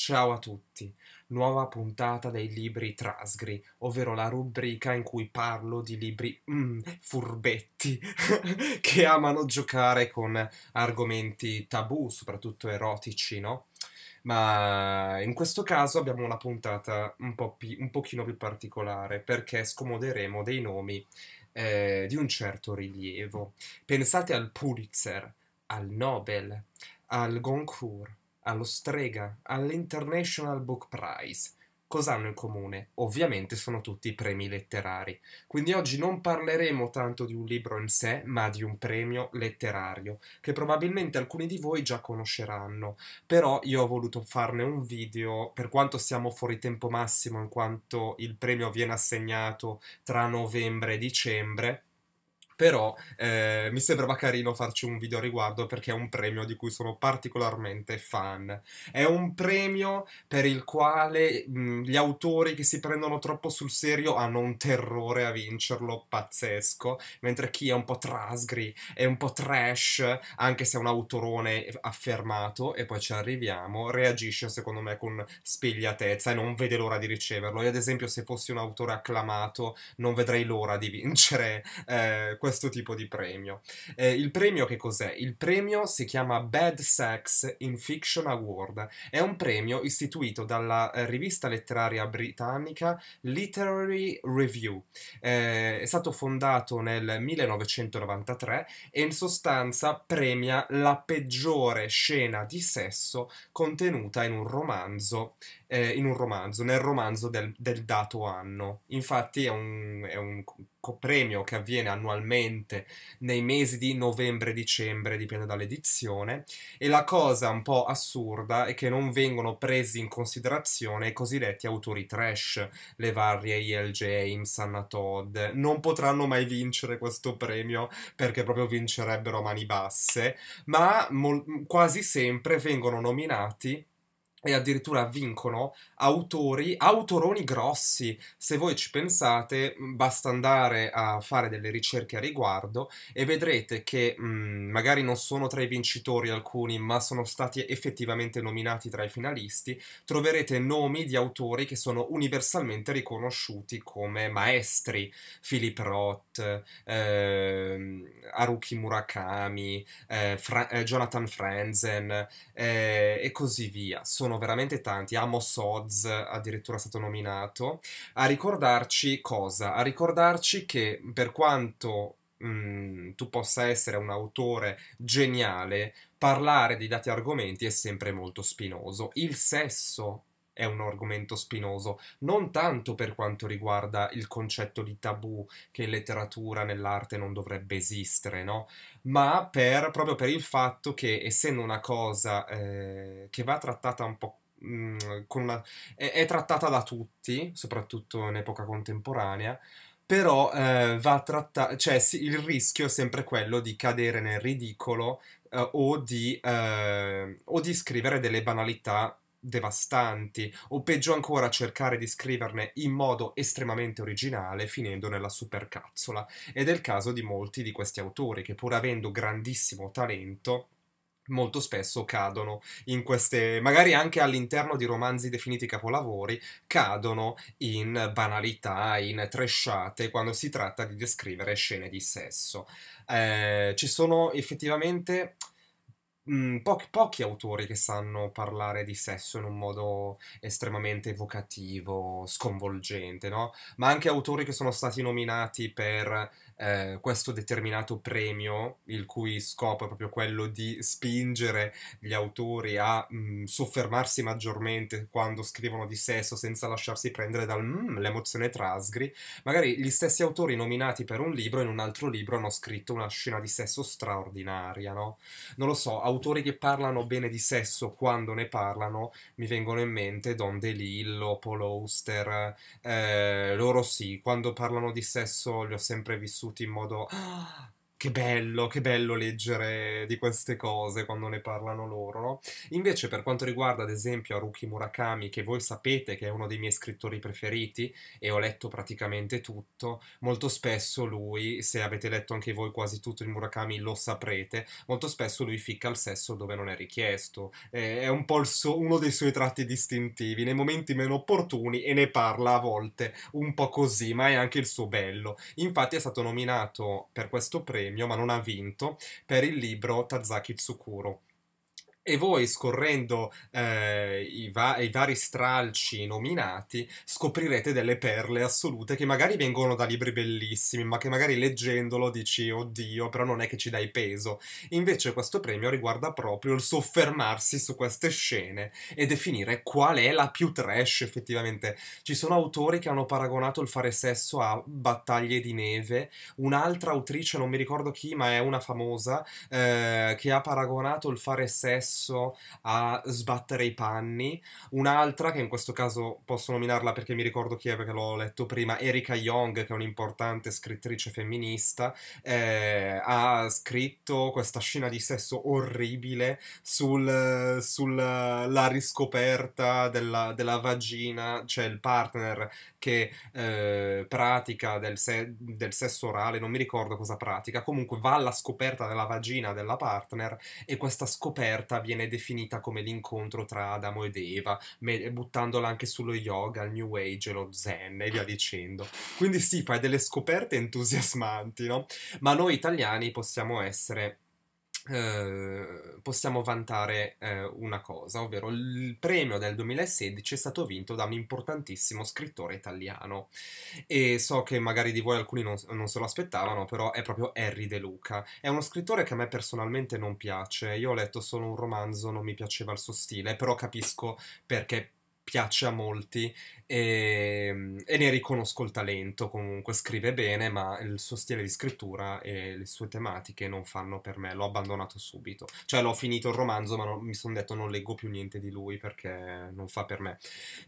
Ciao a tutti, nuova puntata dei libri Trasgri, ovvero la rubrica in cui parlo di libri mm, furbetti che amano giocare con argomenti tabù, soprattutto erotici, no? Ma in questo caso abbiamo una puntata un, po pi- un pochino più particolare perché scomoderemo dei nomi eh, di un certo rilievo. Pensate al Pulitzer, al Nobel, al Goncourt allo Strega, all'International Book Prize. Cosa hanno in comune? Ovviamente sono tutti premi letterari. Quindi oggi non parleremo tanto di un libro in sé, ma di un premio letterario, che probabilmente alcuni di voi già conosceranno. Però io ho voluto farne un video, per quanto siamo fuori tempo massimo, in quanto il premio viene assegnato tra novembre e dicembre, però eh, mi sembrava carino farci un video a riguardo perché è un premio di cui sono particolarmente fan. È un premio per il quale mh, mm, gli autori che si prendono troppo sul serio hanno un terrore a vincerlo pazzesco, mentre chi è un po' trasgri, è un po' trash, anche se è un autorone affermato, e poi ci arriviamo, reagisce secondo me con spigliatezza e non vede l'ora di riceverlo. Io ad esempio se fossi un autore acclamato non vedrei l'ora di vincere eh, questo questo tipo di premio. Eh, il premio che cos'è? Il premio si chiama Bad Sex in Fiction Award. È un premio istituito dalla eh, rivista letteraria britannica Literary Review. Eh, è stato fondato nel 1993 e in sostanza premia la peggiore scena di sesso contenuta in un romanzo eh, in un romanzo, nel romanzo del, del dato anno. Infatti è un, è un premio che avviene annualmente nei mesi di novembre e dicembre, dipende dall'edizione, e la cosa un po' assurda è che non vengono presi in considerazione i cosiddetti autori trash, le varie E.L. James, Anna Todd, non potranno mai vincere questo premio perché proprio vincerebbero a mani basse, ma mol- quasi sempre vengono nominati e addirittura vincono autori, autoroni grossi. Se voi ci pensate, mm, basta andare a fare delle ricerche a riguardo e vedrete che mh, mm, magari non sono tra i vincitori alcuni, ma sono stati effettivamente nominati tra i finalisti. Troverete nomi di autori che sono universalmente riconosciuti come maestri: Philip Roth, eh, Haruki Murakami, eh, Fra- eh, Jonathan Franzen eh, e così via. Sono sono veramente tanti. Amos Oz addirittura è stato nominato. A ricordarci cosa? A ricordarci che per quanto mh, mm, tu possa essere un autore geniale, parlare di dati argomenti è sempre molto spinoso. Il sesso è un argomento spinoso, non tanto per quanto riguarda il concetto di tabù che in letteratura, nell'arte non dovrebbe esistere, no? Ma per, proprio per il fatto che essendo una cosa eh, che va trattata un po' mm, con una, è, è trattata da tutti, soprattutto in epoca contemporanea, però eh, va trattata, cioè sì, il rischio è sempre quello di cadere nel ridicolo eh, o, di, eh, o, di, scrivere delle banalità devastanti, o peggio ancora cercare di scriverne in modo estremamente originale finendo nella supercazzola. Ed è il caso di molti di questi autori che pur avendo grandissimo talento molto spesso cadono in queste, magari anche all'interno di romanzi definiti capolavori, cadono in banalità, in tresciate quando si tratta di descrivere scene di sesso. Eh, ci sono effettivamente mh, mm, pochi, pochi, autori che sanno parlare di sesso in un modo estremamente evocativo, sconvolgente, no? Ma anche autori che sono stati nominati per eh, questo determinato premio, il cui scopo è proprio quello di spingere gli autori a mh, mm, soffermarsi maggiormente quando scrivono di sesso senza lasciarsi prendere dall'emozione mm, trasgri, magari gli stessi autori nominati per un libro in un altro libro hanno scritto una scena di sesso straordinaria, no? Non lo so, autori che parlano bene di sesso quando ne parlano mi vengono in mente Don DeLillo, Paul Oster, eh, loro sì, quando parlano di sesso li ho sempre vissuti vissuti in modo che bello, che bello leggere di queste cose quando ne parlano loro, no? Invece per quanto riguarda ad esempio Haruki Murakami, che voi sapete che è uno dei miei scrittori preferiti e ho letto praticamente tutto, molto spesso lui, se avete letto anche voi quasi tutto il Murakami lo saprete, molto spesso lui ficca il sesso dove non è richiesto, eh, è un po' so- uno dei suoi tratti distintivi, nei momenti meno opportuni e ne parla a volte un po' così, ma è anche il suo bello. Infatti è stato nominato per questo premio premio, ma non ha vinto, per il libro Tazaki Tsukuro e voi scorrendo eh, i, va- i, vari stralci nominati scoprirete delle perle assolute che magari vengono da libri bellissimi, ma che magari leggendolo dici oddio, però non è che ci dai peso. Invece questo premio riguarda proprio il soffermarsi su queste scene e definire qual è la più trash effettivamente. Ci sono autori che hanno paragonato il fare sesso a battaglie di neve, un'altra autrice, non mi ricordo chi, ma è una famosa, eh, che ha paragonato il fare sesso messo a sbattere i panni. Un'altra, che in questo caso posso nominarla perché mi ricordo chi è perché l'ho letto prima, Erika Young, che è un'importante scrittrice femminista, eh, ha scritto questa scena di sesso orribile sulla sul, riscoperta della, della, vagina, cioè il partner che eh, pratica del, se, del sesso orale, non mi ricordo cosa pratica, comunque va alla scoperta della vagina della partner e questa scoperta viene viene definita come l'incontro tra Adamo ed Eva, me- buttandola anche sullo yoga, il new age, lo zen e via dicendo. Quindi sì, fai delle scoperte entusiasmanti, no? Ma noi italiani possiamo essere eh, possiamo vantare eh, una cosa, ovvero il premio del 2016 è stato vinto da un importantissimo scrittore italiano e so che magari di voi alcuni non, non, se lo aspettavano, però è proprio Harry De Luca. È uno scrittore che a me personalmente non piace, io ho letto solo un romanzo, non mi piaceva il suo stile, però capisco perché piace a molti e, ehm, e, ne riconosco il talento, comunque scrive bene, ma il suo stile di scrittura e le sue tematiche non fanno per me, l'ho abbandonato subito. Cioè l'ho finito il romanzo, ma non, mi sono detto non leggo più niente di lui perché non fa per me.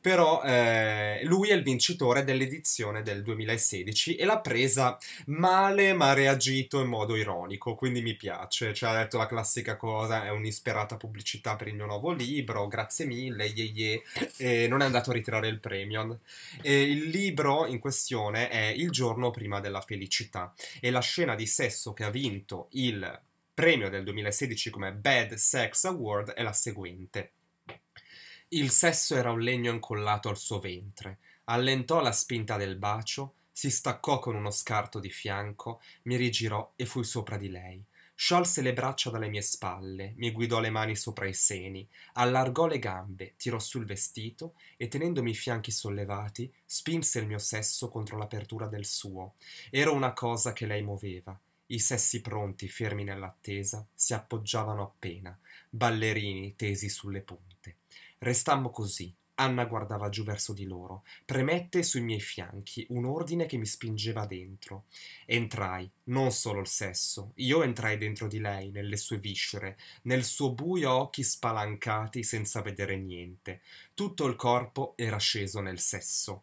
Però eh, lui è il vincitore dell'edizione del 2016 e l'ha presa male, ma ha reagito in modo ironico, quindi mi piace. Cioè ha detto la classica cosa, è un'isperata pubblicità per il mio nuovo libro, grazie mille, ye ye. E, e non è andato a ritirare il Premion. E il libro in questione è Il giorno prima della felicità e la scena di sesso che ha vinto il premio del 2016 come Bad Sex Award è la seguente. Il sesso era un legno incollato al suo ventre, allentò la spinta del bacio, si staccò con uno scarto di fianco, mi rigirò e fui sopra di lei. Sciolse le braccia dalle mie spalle, mi guidò le mani sopra i seni, allargò le gambe, tirò sul vestito e tenendomi i fianchi sollevati, spinse il mio sesso contro l'apertura del suo. Era una cosa che lei muoveva. I sessi pronti, fermi nell'attesa, si appoggiavano appena, ballerini tesi sulle punte. Restammo così, Anna guardava giù verso di loro, premette sui miei fianchi un ordine che mi spingeva dentro. Entrai, non solo il sesso, io entrai dentro di lei, nelle sue viscere, nel suo buio a occhi spalancati senza vedere niente. Tutto il corpo era sceso nel sesso.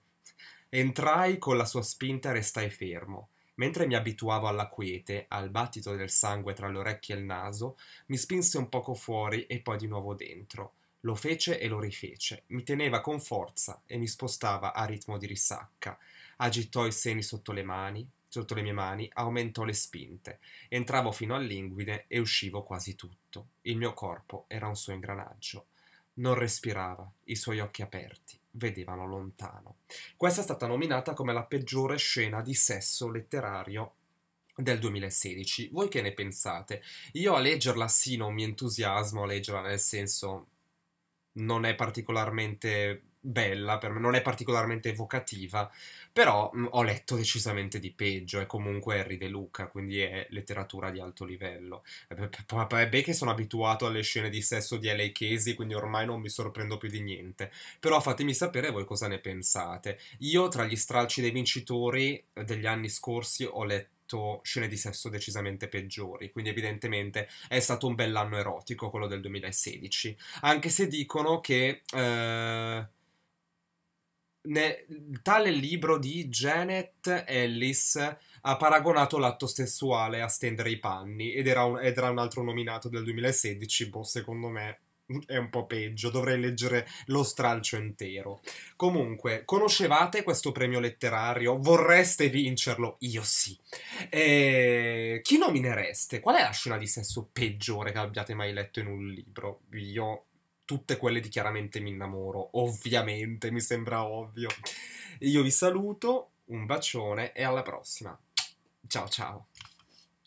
Entrai con la sua spinta e restai fermo. Mentre mi abituavo alla quiete, al battito del sangue tra le orecchie e il naso, mi spinse un poco fuori e poi di nuovo dentro. Lo fece e lo rifece, mi teneva con forza e mi spostava a ritmo di risacca. Agitò i seni sotto le mani, sotto le mie mani, aumentò le spinte. Entravo fino all'inguine e uscivo quasi tutto. Il mio corpo era un suo ingranaggio. Non respirava, i suoi occhi aperti vedevano lontano. Questa è stata nominata come la peggiore scena di sesso letterario del 2016. Voi che ne pensate? Io a leggerla sì, non mi entusiasmo a leggerla, nel senso non è particolarmente bella, per me non è particolarmente evocativa, però mh, mm, ho letto decisamente di peggio, è comunque Harry De Luca, quindi è letteratura di alto livello. È Vabbè che sono abituato alle scene di sesso di L.A. Casey, quindi ormai non mi sorprendo più di niente, però fatemi sapere voi cosa ne pensate. Io tra gli stralci dei vincitori eh, degli anni scorsi ho letto fatto scene di sesso decisamente peggiori, quindi evidentemente è stato un bell'anno erotico quello del 2016, anche se dicono che... Eh, ne, tale libro di Janet Ellis ha paragonato l'atto sessuale a stendere i panni ed era un, ed era un altro nominato del 2016, boh, secondo me è un po' peggio, dovrei leggere lo stralcio intero. Comunque, conoscevate questo premio letterario? Vorreste vincerlo? Io sì. E... Chi nominereste? Qual è la scena di sesso peggiore che abbiate mai letto in un libro? Io tutte quelle di chiaramente mi innamoro, ovviamente, mi sembra ovvio. Io vi saluto, un bacione e alla prossima. Ciao ciao.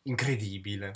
Incredibile.